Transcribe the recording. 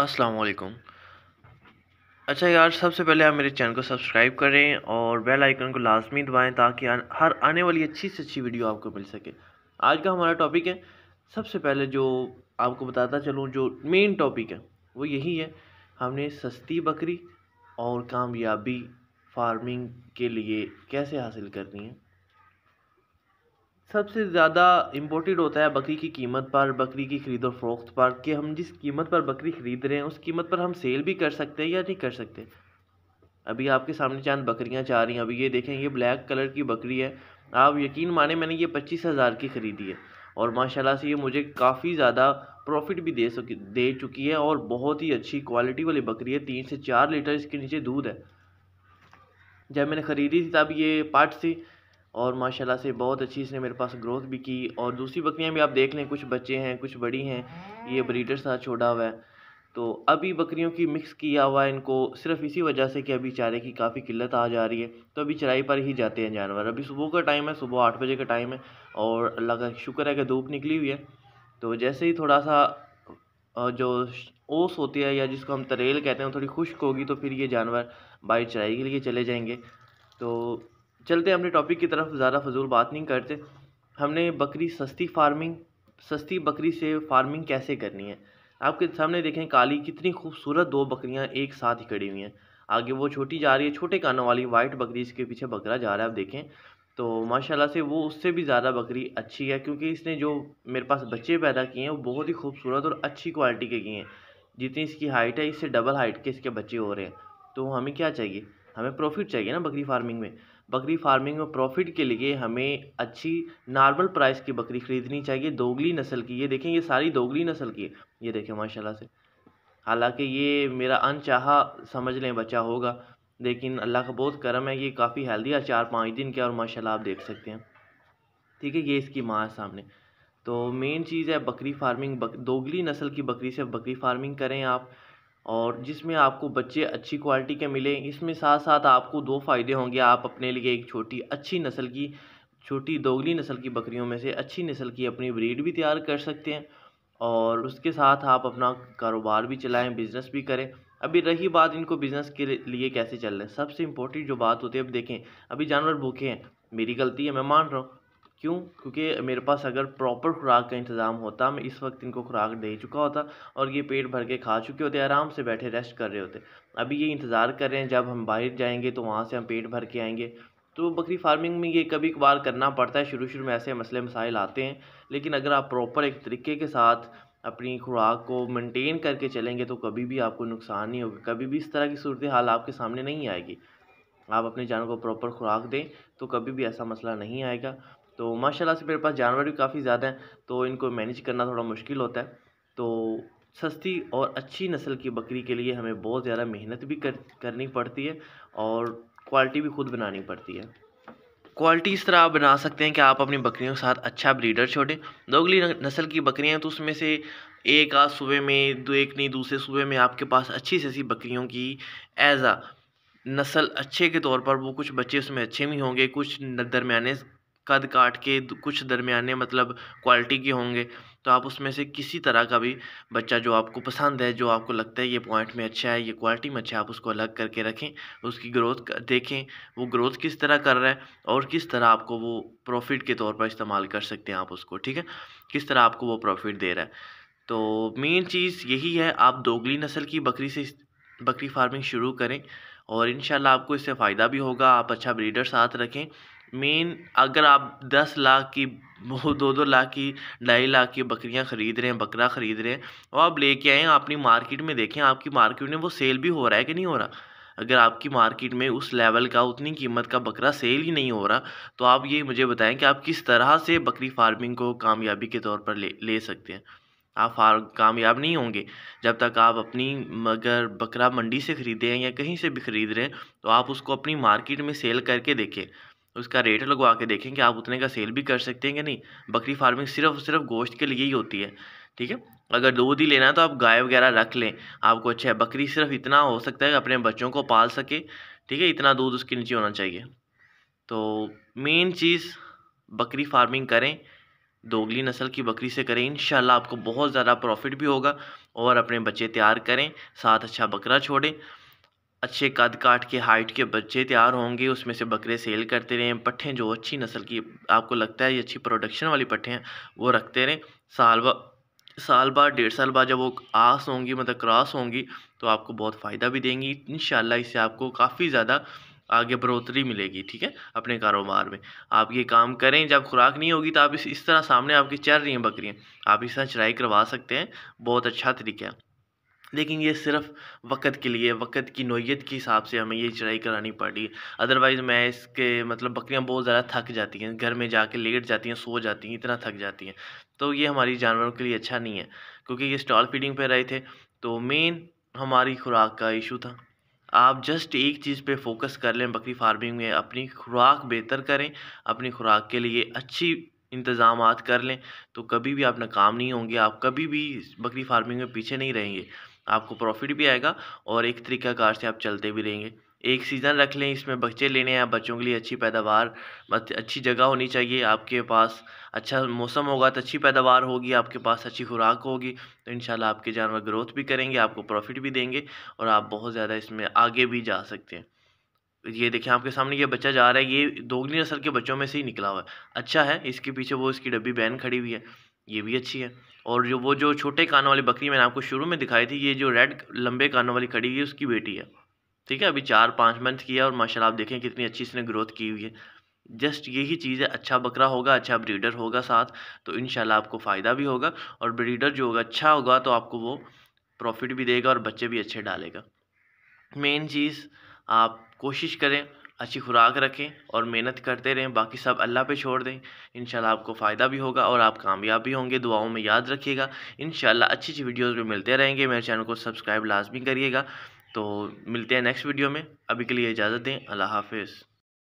अस्सलाम अच्छा यार सबसे पहले आप मेरे चैनल को सब्सक्राइब करें और बेल आइकन को लाजमी दबाएं ताकि हर आने वाली अच्छी से अच्छी वीडियो आपको मिल सके आज का हमारा टॉपिक है सबसे पहले जो आपको बताता चलूँ जो मेन टॉपिक है वो यही है हमने सस्ती बकरी और कामयाबी फार्मिंग के लिए कैसे हासिल करनी है सबसे ज़्यादा इम्पोर्टेड होता है बकरी की कीमत पर बकरी की खरीदो फरोख्त पर कि हम जिस कीमत पर बकरी ख़रीद रहे हैं उस कीमत पर हम सेल भी कर सकते हैं या नहीं कर सकते अभी आपके सामने चांद बकरियां चाह रही हैं अभी ये देखें ये ब्लैक कलर की बकरी है आप यकीन माने मैंने ये पच्चीस हज़ार की ख़रीदी है और माशाला से ये मुझे काफ़ी ज़्यादा प्रॉफिट भी दे सकी दे चुकी है और बहुत ही अच्छी क्वालिटी वाली बकरी है तीन से चार लीटर इसके नीचे दूध है जब मैंने ख़रीदी थी तब ये पार्ट थी और माशाल्लाह से बहुत अच्छी इसने मेरे पास ग्रोथ भी की और दूसरी बकरियां भी आप देख लें कुछ बच्चे हैं कुछ बड़ी हैं ये ब्रीडर सा छोड़ा हुआ है तो अभी बकरियों की मिक्स किया हुआ है इनको सिर्फ इसी वजह से कि अभी चारे की काफ़ी किल्लत आ जा रही है तो अभी चराई पर ही जाते हैं जानवर अभी सुबह का टाइम है सुबह आठ बजे का टाइम है और अल्लाह का शुक्र है कि धूप निकली हुई है तो जैसे ही थोड़ा सा जो ओस होती है या जिसको हम तरेल कहते हैं थोड़ी खुश्क होगी तो फिर ये जानवर बाई चराई के लिए चले जाएंगे तो चलते अपने टॉपिक की तरफ ज़्यादा फजूल बात नहीं करते हमने बकरी सस्ती फार्मिंग सस्ती बकरी से फार्मिंग कैसे करनी है आपके सामने देखें काली कितनी खूबसूरत दो बकरियां एक साथ ही खड़ी हुई हैं आगे वो छोटी जा रही है छोटे कानों वाली वाइट बकरी इसके पीछे बकरा जा रहा है आप देखें तो माशाल्लाह से वो उससे भी ज़्यादा बकरी अच्छी है क्योंकि इसने जो मेरे पास बच्चे पैदा किए हैं वो बहुत ही खूबसूरत और अच्छी क्वालिटी के किए हैं जितनी इसकी हाइट है इससे डबल हाइट के इसके बच्चे हो रहे हैं तो हमें क्या चाहिए हमें प्रॉफिट चाहिए ना बकरी फार्मिंग में बकरी फार्मिंग में प्रॉफिट के लिए हमें अच्छी नॉर्मल प्राइस की बकरी ख़रीदनी चाहिए दोगली नस्ल की ये देखें ये सारी दोगली नस्ल की है ये देखें माशाल्लाह से हालांकि ये मेरा अनचाहा समझ लें बच्चा होगा लेकिन अल्लाह का बहुत करम है ये काफ़ी हेल्दी है चार पाँच दिन के और माशाल्लाह आप देख सकते हैं ठीक है ये इसकी माँ है सामने तो मेन चीज़ है बकरी फार्मिंग बक, दोगली नस्ल की बकरी से बकरी फार्मिंग करें आप और जिसमें आपको बच्चे अच्छी क्वालिटी के मिलें इसमें साथ साथ आपको दो फ़ायदे होंगे आप अपने लिए एक छोटी अच्छी नस्ल की छोटी दोगली नस्ल की बकरियों में से अच्छी नस्ल की अपनी ब्रीड भी तैयार कर सकते हैं और उसके साथ आप अपना कारोबार भी चलाएं बिज़नेस भी करें अभी रही बात इनको बिज़नेस के लिए कैसे चल रहे हैं सबसे इम्पोर्टेंट जो बात होती है अब देखें अभी जानवर भूखे हैं मेरी गलती है मैं मान रहा हूँ क्यों क्योंकि मेरे पास अगर प्रॉपर खुराक का इंतज़ाम होता मैं इस वक्त इनको खुराक दे चुका होता और ये पेट भर के खा चुके होते आराम से बैठे रेस्ट कर रहे होते अभी ये इंतज़ार कर रहे हैं जब हम बाहर जाएंगे तो वहाँ से हम पेट भर के आएंगे तो बकरी फार्मिंग में ये कभी कभार करना पड़ता है शुरू शुरू में ऐसे मसले मसाइल आते हैं लेकिन अगर आप प्रॉपर एक तरीके के साथ अपनी खुराक को मेनटेन करके चलेंगे तो कभी भी आपको नुकसान नहीं होगा कभी भी इस तरह की सूरत हाल आपके सामने नहीं आएगी आप अपने जानवर को प्रॉपर खुराक दें तो कभी भी ऐसा मसला नहीं आएगा तो माशाल्लाह से मेरे पास जानवर भी काफ़ी ज़्यादा हैं तो इनको मैनेज करना थोड़ा मुश्किल होता है तो सस्ती और अच्छी नस्ल की बकरी के लिए हमें बहुत ज़्यादा मेहनत भी कर करनी पड़ती है और क्वालिटी भी खुद बनानी पड़ती है क्वालिटी इस तरह आप बना सकते हैं कि आप अपनी बकरियों के साथ अच्छा ब्रीडर छोड़ें दोगली नस्ल की बकरियां हैं तो उसमें से एक आज सुबह में दो एक नहीं दूसरे सुबह में आपके पास अच्छी से बकरियों की एज़ आ नस्ल अच्छे के तौर पर वो कुछ बच्चे उसमें अच्छे भी होंगे कुछ दरमियाने कद काट के कुछ दरमियाने मतलब क्वालिटी के होंगे तो आप उसमें से किसी तरह का भी बच्चा जो आपको पसंद है जो आपको लगता है ये पॉइंट में अच्छा है ये क्वालिटी में अच्छा है आप उसको अलग करके रखें उसकी ग्रोथ देखें वो ग्रोथ किस तरह कर रहा है और किस तरह आपको वो प्रॉफिट के तौर पर इस्तेमाल कर सकते हैं आप उसको ठीक है किस तरह आपको वो प्रॉफिट दे रहा है तो मेन चीज़ यही है आप दोगली नस्ल की बकरी से बकरी फार्मिंग शुरू करें और इन आपको इससे फ़ायदा भी होगा आप अच्छा ब्रीडर साथ रखें मेन अगर आप दस लाख की दो दो लाख की ढाई लाख की बकरियां ख़रीद रहे हैं बकरा ख़रीद रहे हैं और आप लेके आए अपनी मार्केट में देखें आपकी मार्केट में वो सेल भी हो रहा है कि नहीं हो रहा अगर आपकी मार्केट में उस लेवल का उतनी कीमत का बकरा सेल ही नहीं हो रहा तो आप ये मुझे बताएं कि आप किस तरह से बकरी फार्मिंग को कामयाबी के तौर पर ले ले सकते हैं आप फार कामयाब नहीं होंगे जब तक आप अपनी अगर बकरा मंडी से खरीदें या कहीं से भी ख़रीद रहे हैं तो आप उसको अपनी मार्केट में सेल करके देखें उसका रेट लगवा के देखें कि आप उतने का सेल भी कर सकते हैं कि नहीं बकरी फार्मिंग सिर्फ और सिर्फ गोश्त के लिए ही होती है ठीक है अगर दूध ही लेना है तो आप गाय वगैरह रख लें आपको अच्छा है बकरी सिर्फ इतना हो सकता है कि अपने बच्चों को पाल सके ठीक है इतना दूध उसके नीचे होना चाहिए तो मेन चीज़ बकरी फार्मिंग करें दोगली नस्ल की बकरी से करें इन आपको बहुत ज़्यादा प्रॉफिट भी होगा और अपने बच्चे तैयार करें साथ अच्छा बकरा छोड़ें अच्छे कद काट के हाइट के बच्चे तैयार होंगे उसमें से बकरे सेल करते रहें पट्ठे जो अच्छी नस्ल की आपको लगता है ये अच्छी प्रोडक्शन वाली पट्ठे हैं वो रखते रहें साल बाद साल बाद डेढ़ साल बाद जब वो आस होंगी मतलब क्रॉस होंगी तो आपको बहुत फ़ायदा भी देंगी इन इससे आपको काफ़ी ज़्यादा आगे बढ़ोतरी मिलेगी ठीक है अपने कारोबार में आप ये काम करें जब खुराक नहीं होगी तो आप इस इस तरह सामने आपकी चल रही हैं बकरियाँ आप इस तरह चराई करवा सकते हैं बहुत अच्छा तरीका है लेकिन ये सिर्फ़ वक़्त के लिए वक़्त की नोयत के हिसाब से हमें ये चढ़ाई करानी पड़ी अदरवाइज़ मैं इसके मतलब बकरियाँ बहुत ज़्यादा थक जाती हैं घर में जाके लेट जाती हैं सो जाती हैं इतना थक जाती हैं तो ये हमारी जानवरों के लिए अच्छा नहीं है क्योंकि ये स्टॉल फीडिंग पे रहे थे तो मेन हमारी खुराक का इशू था आप जस्ट एक चीज़ पे फोकस कर लें बकरी फार्मिंग में अपनी खुराक बेहतर करें अपनी खुराक के लिए अच्छी इंतज़ाम कर लें तो कभी भी आप नाकाम नहीं होंगे आप कभी भी बकरी फार्मिंग में पीछे नहीं रहेंगे आपको प्रॉफिट भी आएगा और एक तरीक़ाकार से आप चलते भी रहेंगे एक सीज़न रख लें इसमें बच्चे लेने हैं बच्चों के लिए अच्छी पैदावार अच्छी जगह होनी चाहिए आपके पास अच्छा मौसम होगा तो अच्छी पैदावार होगी आपके पास अच्छी खुराक होगी तो इन आपके जानवर ग्रोथ भी करेंगे आपको प्रॉफिट भी देंगे और आप बहुत ज़्यादा इसमें आगे भी जा सकते हैं ये देखिए आपके सामने ये बच्चा जा रहा है ये दोगली नसल के बच्चों में से ही निकला हुआ है अच्छा है इसके पीछे वो इसकी डब्बी बहन खड़ी हुई है ये भी अच्छी है और जो वो जो छोटे कानों वाली बकरी मैंने आपको शुरू में दिखाई थी ये जो रेड लंबे कानों वाली खड़ी है उसकी बेटी है ठीक है अभी चार पाँच मंथ की है और माशा आप देखें कितनी अच्छी इसने ग्रोथ की हुई है जस्ट यही चीज़ है अच्छा बकरा होगा अच्छा ब्रीडर होगा साथ तो इन आपको फ़ायदा भी होगा और ब्रीडर जो होगा अच्छा होगा तो आपको वो प्रॉफिट भी देगा और बच्चे भी अच्छे डालेगा मेन चीज़ आप कोशिश करें अच्छी खुराक रखें और मेहनत करते रहें बाकी सब अल्लाह पे छोड़ दें इंशाल्लाह आपको फ़ायदा भी होगा और आप कामयाब भी होंगे दुआओं में याद रखिएगा इंशाल्लाह अच्छी अच्छी वीडियोस भी मिलते रहेंगे मेरे चैनल को सब्सक्राइब लाजमी करिएगा तो मिलते हैं नेक्स्ट वीडियो में अभी के लिए इजाज़त दें अल्लाह हाफिज़